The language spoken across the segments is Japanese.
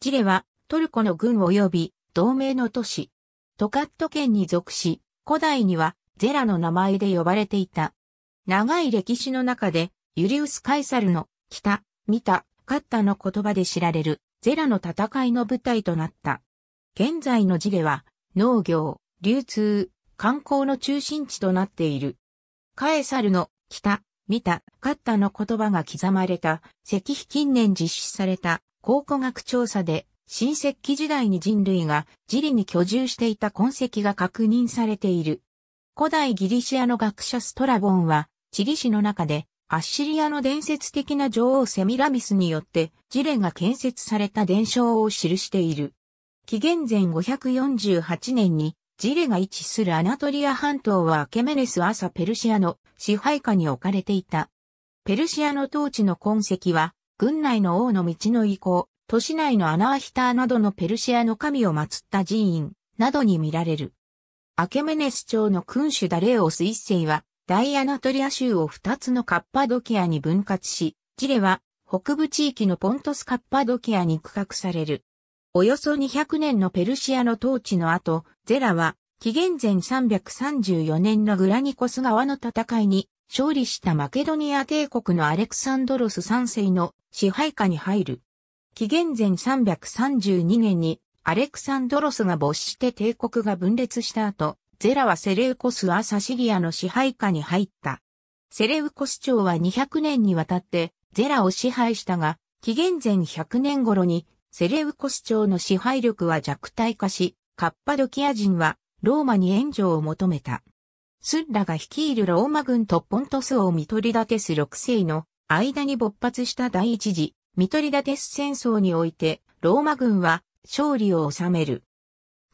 ジレはトルコの軍及び同盟の都市。トカット県に属し、古代にはゼラの名前で呼ばれていた。長い歴史の中でユリウス・カイサルの北、見た、勝ったの言葉で知られるゼラの戦いの舞台となった。現在のジレは農業、流通、観光の中心地となっている。カエサルの北、見た、勝ったの言葉が刻まれた石碑近年実施された考古学調査で、新石器時代に人類がジリに居住していた痕跡が確認されている。古代ギリシアの学者ストラボンは、チリ史の中で、アッシリアの伝説的な女王セミラミスによって、ジレが建設された伝承を記している。紀元前548年に、ジレが位置するアナトリア半島はアケメネス朝ペルシアの支配下に置かれていた。ペルシアの統治の痕跡は、軍内の王の道の移行、都市内のアナーヒターなどのペルシアの神を祀った寺院などに見られる。アケメネス朝の君主ダレオス一世は、大アナトリア州を二つのカッパドキアに分割し、ジレは北部地域のポントスカッパドキアに区画される。およそ200年のペルシアの統治の後、ゼラは紀元前334年のグラニコス川の戦いに勝利したマケドニア帝国のアレクサンドロス3世の支配下に入る。紀元前332年にアレクサンドロスが没して帝国が分裂した後、ゼラはセレウコスアサシリアの支配下に入った。セレウコス朝は200年にわたってゼラを支配したが、紀元前100年頃にセレウコス朝の支配力は弱体化し、カッパドキア人はローマに援助を求めた。スッラが率いるローマ軍とポントス王ミトリダテス6世の間に勃発した第一次ミトリダテス戦争においてローマ軍は勝利を収める。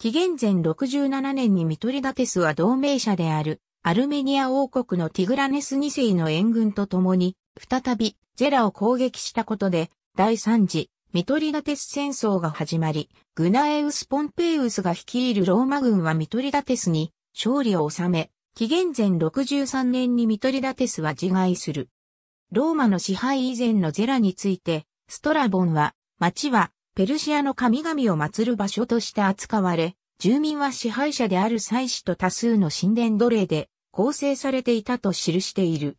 紀元前67年にミトリダテスは同盟者であるアルメニア王国のティグラネス2世の援軍と共に再びゼラを攻撃したことで第3次ミトリダテス戦争が始まり、グナエウス・ポンペイウスが率いるローマ軍はミトリダテスに勝利を収め、紀元前63年にミトリダテスは自害する。ローマの支配以前のゼラについて、ストラボンは、町はペルシアの神々を祀る場所として扱われ、住民は支配者である祭司と多数の神殿奴隷で構成されていたと記している。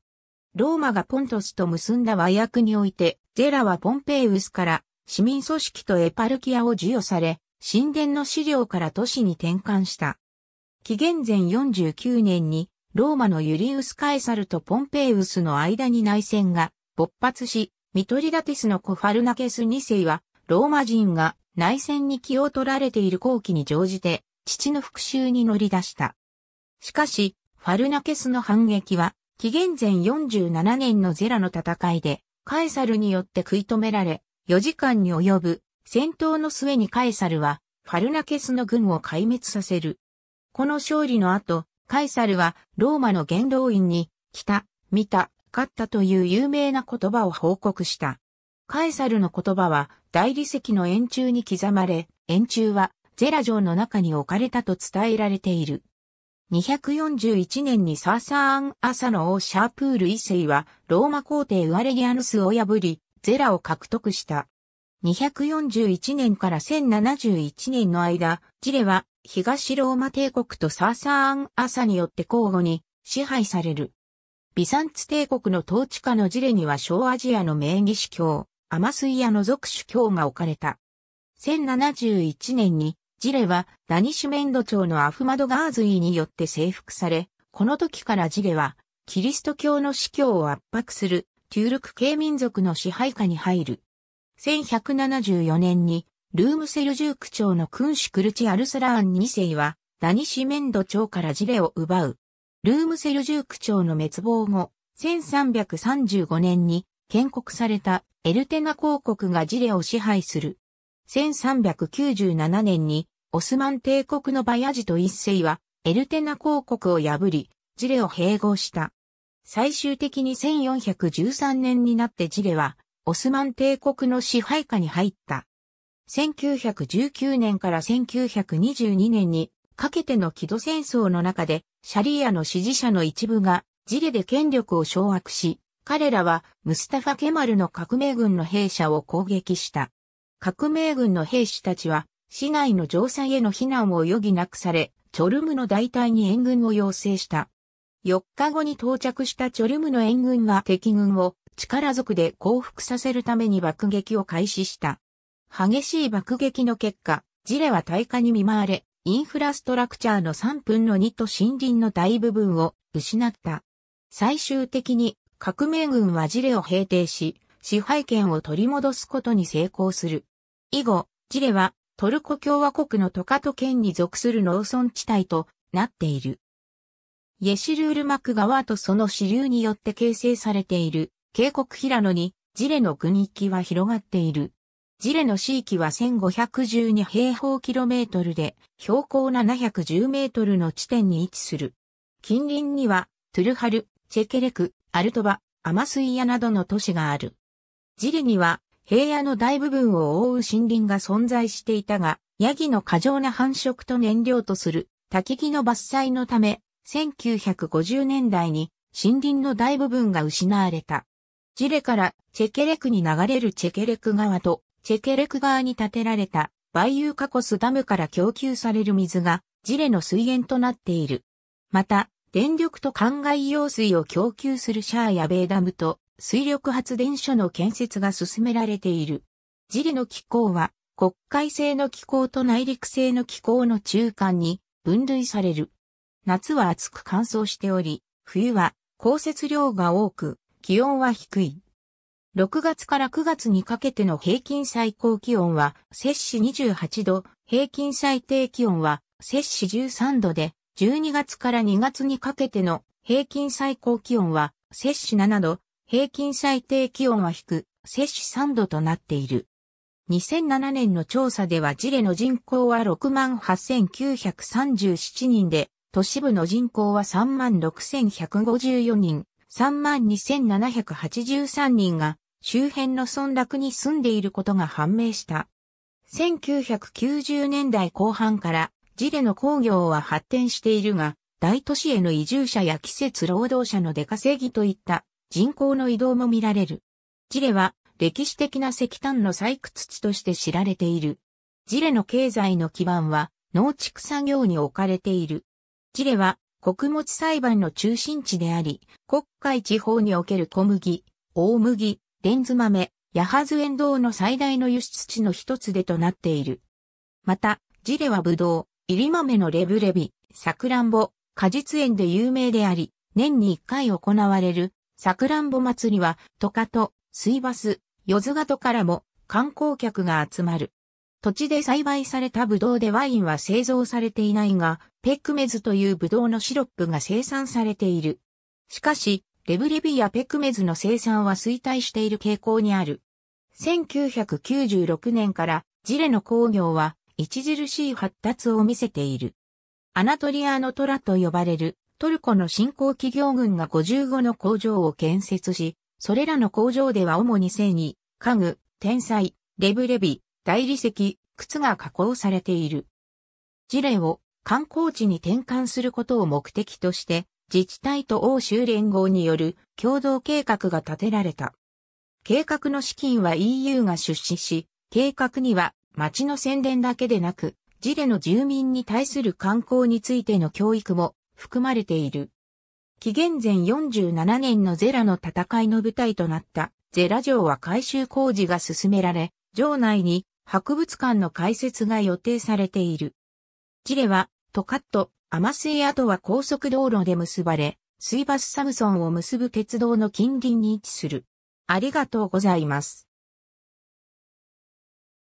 ローマがポントスと結んだ和訳において、ゼラはポンペイウスから市民組織とエパルキアを授与され、神殿の資料から都市に転換した。紀元前49年にローマのユリウス・カエサルとポンペイウスの間に内戦が勃発し、ミトリダティスのコファルナケス2世は、ローマ人が内戦に気を取られている後期に乗じて、父の復讐に乗り出した。しかし、ファルナケスの反撃は、紀元前47年のゼラの戦いで、カエサルによって食い止められ、4時間に及ぶ戦闘の末にカエサルは、ファルナケスの軍を壊滅させる。この勝利の後、カイサルはローマの元老院に、来た、見た、勝ったという有名な言葉を報告した。カエサルの言葉は大理石の円柱に刻まれ、円柱はゼラ城の中に置かれたと伝えられている。241年にサーサーン・アサの王シャープール一世はローマ皇帝ウアレギアヌスを破り、ゼラを獲得した。241年から1071年の間、ジレは東ローマ帝国とサーサーン・アサによって交互に支配される。ビサンツ帝国の統治下のジレには小アジアの名義主教、アマスイアの属主教が置かれた。1071年にジレはダニシュメンド朝のアフマドガーズイによって征服され、この時からジレはキリスト教の司教を圧迫する旧ゥールク系民族の支配下に入る。1174年にルームセルジューク朝の君主クルチ・アルスラーン2世は、ダニシメンド朝からジレを奪う。ルームセルジューク朝の滅亡後、1335年に建国されたエルテナ公国がジレを支配する。1397年にオスマン帝国のバヤジと一世はエルテナ公国を破り、ジレを併合した。最終的に1413年になってジレはオスマン帝国の支配下に入った。1919年から1922年にかけての木戸戦争の中でシャリアの支持者の一部がジレで権力を掌握し、彼らはムスタファ・ケマルの革命軍の兵舎を攻撃した。革命軍の兵士たちは市内の城塞への避難を余儀なくされ、チョルムの大隊に援軍を要請した。4日後に到着したチョルムの援軍は敵軍を力ずくで降伏させるために爆撃を開始した。激しい爆撃の結果、ジレは退火に見舞われ、インフラストラクチャーの3分の2と森林の大部分を失った。最終的に革命軍はジレを平定し、支配権を取り戻すことに成功する。以後、ジレはトルコ共和国のトカト県に属する農村地帯となっている。イェシルールマク川とその支流によって形成されている渓谷平野にジレの国域は広がっている。ジレの地域は1512平方キロメートルで、標高710メートルの地点に位置する。近隣には、トゥルハル、チェケレク、アルトバ、アマスイヤなどの都市がある。ジレには、平野の大部分を覆う森林が存在していたが、ヤギの過剰な繁殖と燃料とする、焚き木の伐採のため、1950年代に森林の大部分が失われた。ジレからチェケレクに流れるチェケレク川とチェケレク側に建てられたバイユーカコスダムから供給される水がジレの水源となっている。また、電力と灌漑用水を供給するシャーやベーダムと水力発電所の建設が進められている。ジレの気候は国会性の気候と内陸性の気候の中間に分類される。夏は暑く乾燥しており、冬は降雪量が多く、気温は低い。6月から9月にかけての平均最高気温は、摂氏28度、平均最低気温は、摂氏13度で、12月から2月にかけての平均最高気温は、摂氏7度、平均最低気温は低、摂氏3度となっている。2007年の調査ではジレの人口は68,937人で、都市部の人口は36,154人、32,783人が周辺の村落に住んでいることが判明した。1990年代後半からジレの工業は発展しているが、大都市への移住者や季節労働者の出稼ぎといった人口の移動も見られる。ジレは歴史的な石炭の採掘地として知られている。ジレの経済の基盤は農畜作業に置かれている。ジレは穀物裁判の中心地であり、国会地方における小麦、大麦、レンズ豆、ヤエン園堂の最大の輸出地の一つでとなっている。また、ジレはブドウ、イリ豆のレブレビ、サクランボ、果実園で有名であり、年に一回行われる、サクランボ祭りは、トカト、スイバス、ヨズガトからも観光客が集まる。土地で栽培されたブドウでワインは製造されていないが、ペックメズというブドウのシロップが生産されている。しかし、レブレビやペクメズの生産は衰退している傾向にある。1996年からジレの工業は著しい発達を見せている。アナトリアのトラと呼ばれるトルコの新興企業群が55の工場を建設し、それらの工場では主に繊維、家具、天才、レブレビ、大理石、靴が加工されている。ジレを観光地に転換することを目的として、自治体と欧州連合による共同計画が立てられた。計画の資金は EU が出資し、計画には町の宣伝だけでなく、ジレの住民に対する観光についての教育も含まれている。紀元前47年のゼラの戦いの舞台となったゼラ城は改修工事が進められ、城内に博物館の開設が予定されている。ジレはトカット、アマスエアとは高速道路で結ばれ、水バスサムソンを結ぶ鉄道の近隣に位置する。ありがとうございます。